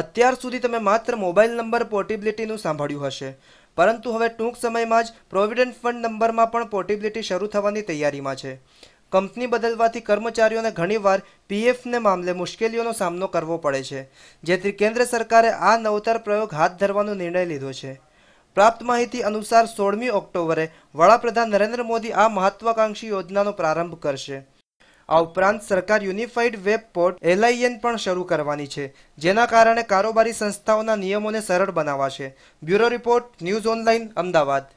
અત્યાર સુધી તમે માત્ર મોબાઈલ નંબર પોર્ટેબિલિટીનું સાંભળ્યું હશે પરંતુ હવે ટૂંક સમયમાં જ પ્રોવિડન્ટ ફંડ નંબરમાં પણ પોર્ટેબિલિટી શરૂ થવાની તૈયારીમાં છે કંપની બદલવાથી કર્મચારીઓને ઘણીવાર પીએફને મામલે મુશ્કેલીઓનો સામનો કરવો પડે છે જેથી કેન્દ્ર સરકારે આ નવતર પ્રયોગ હાથ ધરવાનો નિર્ણય લીધો છે પ્રાપ્ત માહિતી અનુસાર સોળમી ઓક્ટોબરે વડાપ્રધાન નરેન્દ્ર મોદી આ મહત્વાકાંક્ષી યોજનાનો પ્રારંભ કરશે આ ઉપરાંત સરકાર યુનિફાઈડ વેબ પોર્ટ એલઆઈએન પણ શરૂ કરવાની છે જેના કારણે કારોબારી સંસ્થાઓના નિયમોને સરળ બનાવાશે bureau report news online Ahmedabad